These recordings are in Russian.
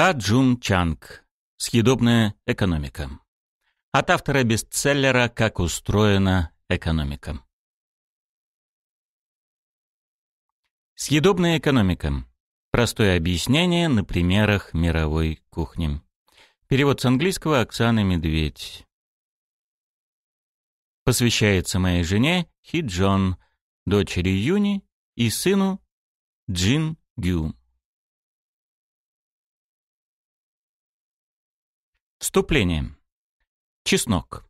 Ха Джун Чанг. Съедобная экономика. От автора бестселлера «Как устроена экономика». Съедобная экономика. Простое объяснение на примерах мировой кухни. Перевод с английского Оксаны Медведь. Посвящается моей жене Хи Джон, дочери Юни и сыну Джин Гюм. Вступление. Чеснок.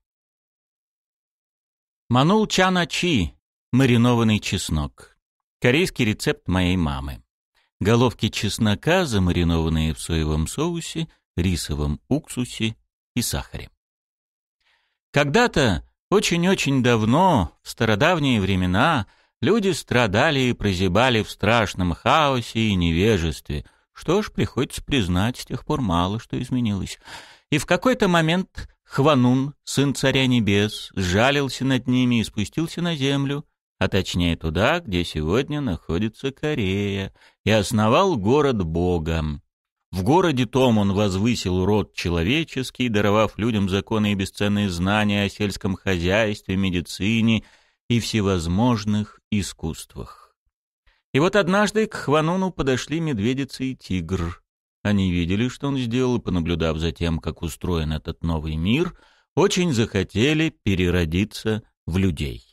Манул чана чи, маринованный чеснок. Корейский рецепт моей мамы. Головки чеснока, замаринованные в соевом соусе, рисовом уксусе и сахаре. Когда-то, очень-очень давно, в стародавние времена, люди страдали и прозябали в страшном хаосе и невежестве – что ж, приходится признать, с тех пор мало что изменилось. И в какой-то момент Хванун, сын царя небес, сжалился над ними и спустился на землю, а точнее туда, где сегодня находится Корея, и основал город Богом. В городе том он возвысил род человеческий, даровав людям законы и бесценные знания о сельском хозяйстве, медицине и всевозможных искусствах. И вот однажды к Хвануну подошли медведица и тигр. Они видели, что он сделал, и, понаблюдав за тем, как устроен этот новый мир, очень захотели переродиться в людей.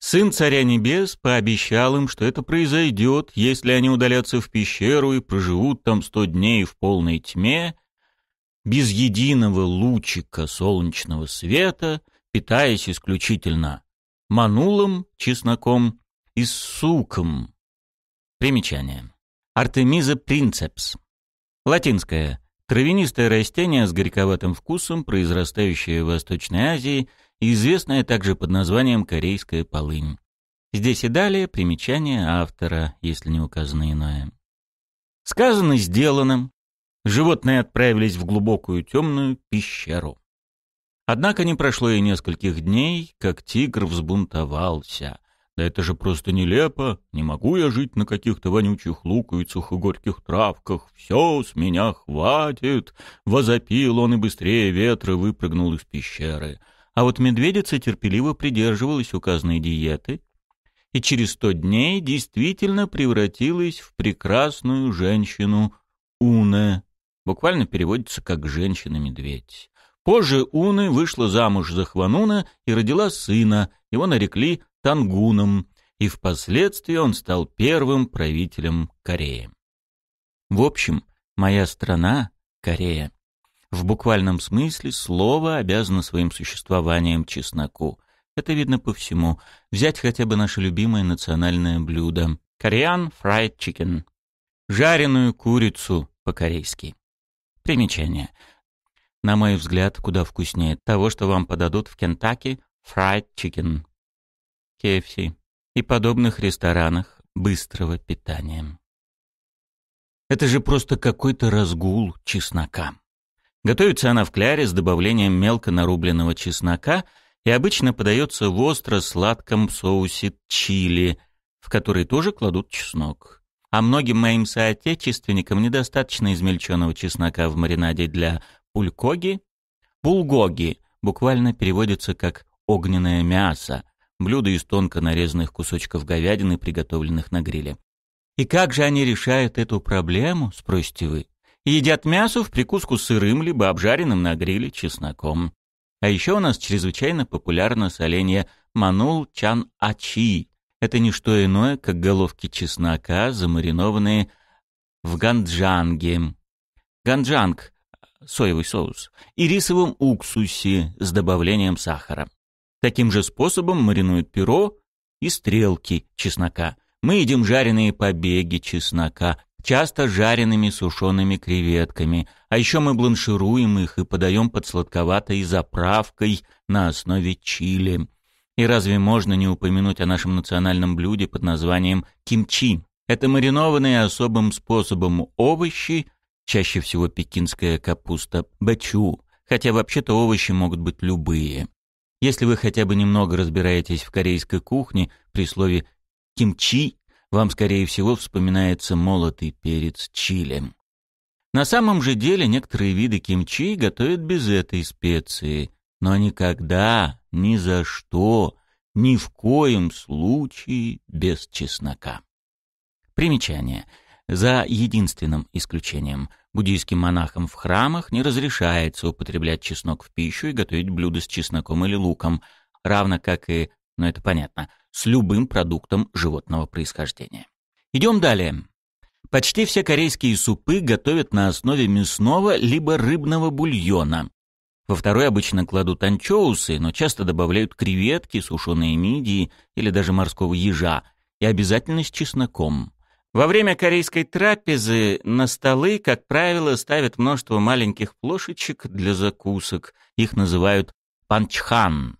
Сын Царя Небес пообещал им, что это произойдет, если они удалятся в пещеру и проживут там сто дней в полной тьме, без единого лучика солнечного света, питаясь исключительно манулом, чесноком Иссукум. Примечание. Артемиза принцепс. Латинское. Травянистое растение с горьковатым вкусом, произрастающее в Восточной Азии, и известное также под названием корейская полынь. Здесь и далее примечание автора, если не указано иное. Сказано, сделано. Животные отправились в глубокую темную пещеру. Однако не прошло и нескольких дней, как тигр взбунтовался. Да это же просто нелепо. Не могу я жить на каких-то вонючих луковицах и горьких травках. Все, с меня хватит. Возопил он и быстрее ветра выпрыгнул из пещеры. А вот медведица терпеливо придерживалась указанной диеты и через сто дней действительно превратилась в прекрасную женщину Уне. Буквально переводится как «женщина-медведь». Позже Уны вышла замуж за Хвануна и родила сына. Его нарекли Тангуном, и впоследствии он стал первым правителем Кореи. В общем, моя страна, Корея, в буквальном смысле слово обязано своим существованием чесноку. Это видно по всему. Взять хотя бы наше любимое национальное блюдо – кореан фрайд чикен, жареную курицу по-корейски. Примечание. На мой взгляд, куда вкуснее того, что вам подадут в Кентаки фрайд чикен. KFC и подобных ресторанах быстрого питания. Это же просто какой-то разгул чеснока. Готовится она в кляре с добавлением мелко нарубленного чеснока и обычно подается в остро-сладком соусе чили, в который тоже кладут чеснок. А многим моим соотечественникам недостаточно измельченного чеснока в маринаде для пулькоги. Булгоги буквально переводится как «огненное мясо», блюда из тонко нарезанных кусочков говядины, приготовленных на гриле. «И как же они решают эту проблему?» — спросите вы. «Едят мясо в прикуску сырым, либо обжаренным на гриле чесноком. А еще у нас чрезвычайно популярно соленье манул чан ачи. Это не что иное, как головки чеснока, замаринованные в ганджанге. Ганджанг — соевый соус. И рисовом уксусе с добавлением сахара. Таким же способом маринуют перо и стрелки чеснока. Мы едим жареные побеги чеснока, часто жареными сушеными креветками, а еще мы бланшируем их и подаем под сладковатой заправкой на основе чили. И разве можно не упомянуть о нашем национальном блюде под названием кимчи? Это маринованные особым способом овощи, чаще всего пекинская капуста, бачу, хотя вообще-то овощи могут быть любые. Если вы хотя бы немного разбираетесь в корейской кухне, при слове «кимчи» вам, скорее всего, вспоминается молотый перец чили. На самом же деле некоторые виды кимчи готовят без этой специи, но никогда, ни за что, ни в коем случае без чеснока. Примечание – за единственным исключением. Буддийским монахам в храмах не разрешается употреблять чеснок в пищу и готовить блюда с чесноком или луком, равно как и, ну это понятно, с любым продуктом животного происхождения. Идем далее. Почти все корейские супы готовят на основе мясного либо рыбного бульона. Во второй обычно кладут анчоусы, но часто добавляют креветки, сушеные мидии или даже морского ежа, и обязательно с чесноком. Во время корейской трапезы на столы, как правило, ставят множество маленьких плошечек для закусок. Их называют панчхан,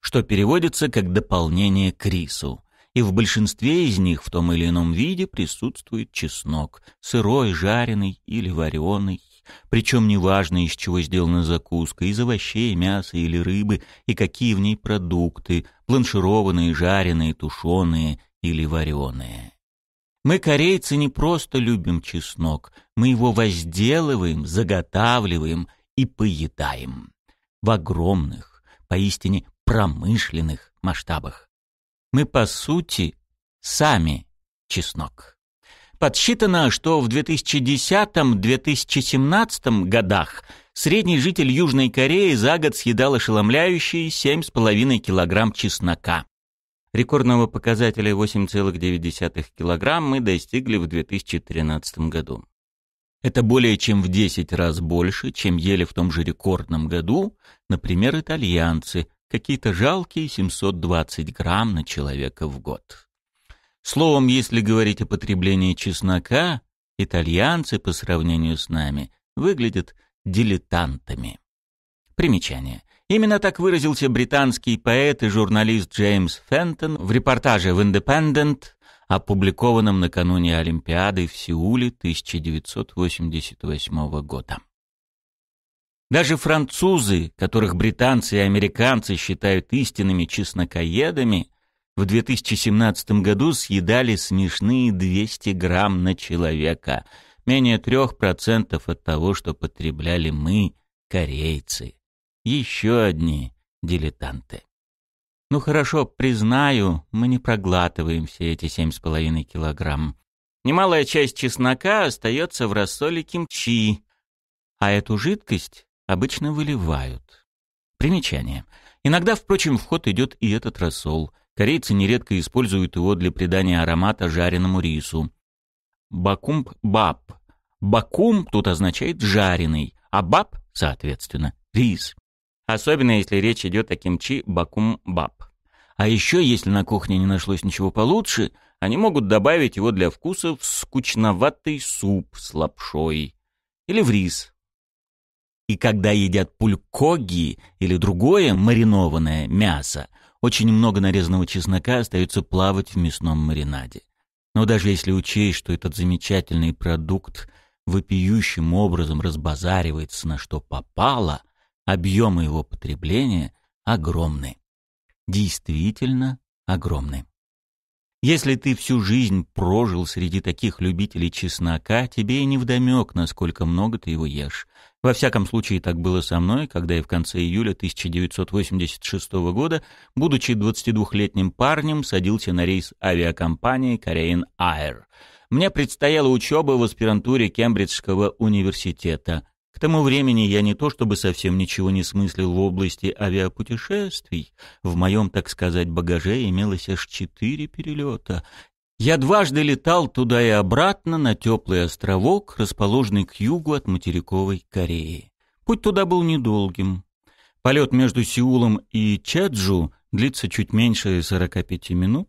что переводится как дополнение к рису. И в большинстве из них в том или ином виде присутствует чеснок, сырой, жареный или вареный. Причем неважно, из чего сделана закуска, из овощей, мяса или рыбы, и какие в ней продукты, планшированные, жареные, тушеные или вареные. Мы, корейцы, не просто любим чеснок, мы его возделываем, заготавливаем и поедаем. В огромных, поистине промышленных масштабах. Мы, по сути, сами чеснок. Подсчитано, что в 2010-2017 годах средний житель Южной Кореи за год съедал ошеломляющие 7,5 килограмм чеснока. Рекордного показателя 8,9 кг мы достигли в 2013 году. Это более чем в 10 раз больше, чем ели в том же рекордном году, например, итальянцы, какие-то жалкие 720 грамм на человека в год. Словом, если говорить о потреблении чеснока, итальянцы по сравнению с нами выглядят дилетантами. Примечание. Именно так выразился британский поэт и журналист Джеймс Фентон в репортаже в Independent, опубликованном накануне Олимпиады в Сеуле 1988 года. Даже французы, которых британцы и американцы считают истинными чеснокоедами, в 2017 году съедали смешные 200 грамм на человека, менее 3% от того, что потребляли мы, корейцы. Еще одни дилетанты. Ну хорошо, признаю, мы не проглатываем все эти семь с половиной килограмм. Немалая часть чеснока остается в рассоле кимчи, а эту жидкость обычно выливают. Примечание. Иногда, впрочем, в ход идет и этот рассол. Корейцы нередко используют его для придания аромата жареному рису. Бакумб-баб. Бакум тут означает «жареный», а баб, соответственно, рис. Особенно, если речь идет о кимчи бакум-баб. А еще, если на кухне не нашлось ничего получше, они могут добавить его для вкуса в скучноватый суп с лапшой или в рис. И когда едят пулькоги или другое маринованное мясо, очень много нарезанного чеснока остается плавать в мясном маринаде. Но даже если учесть, что этот замечательный продукт вопиющим образом разбазаривается на что попало – объемы его потребления огромны. Действительно огромны. Если ты всю жизнь прожил среди таких любителей чеснока, тебе и не вдомек, насколько много ты его ешь. Во всяком случае, так было со мной, когда я в конце июля 1986 года, будучи 22-летним парнем, садился на рейс авиакомпании Korean Air. Мне предстояла учеба в аспирантуре Кембриджского университета. К тому времени я не то чтобы совсем ничего не смыслил в области авиапутешествий. В моем, так сказать, багаже имелось аж четыре перелета. Я дважды летал туда и обратно на теплый островок, расположенный к югу от материковой Кореи. Путь туда был недолгим. Полет между Сеулом и Чаджу длится чуть меньше 45 минут,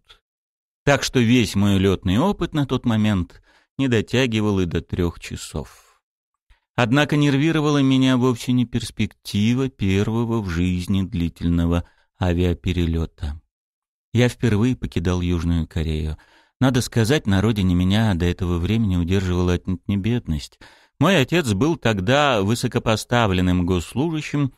так что весь мой летный опыт на тот момент не дотягивал и до трех часов. Однако нервировала меня вовсе не перспектива первого в жизни длительного авиаперелета. Я впервые покидал Южную Корею. Надо сказать, на родине меня до этого времени удерживала отнюдь не бедность. Мой отец был тогда высокопоставленным госслужащим,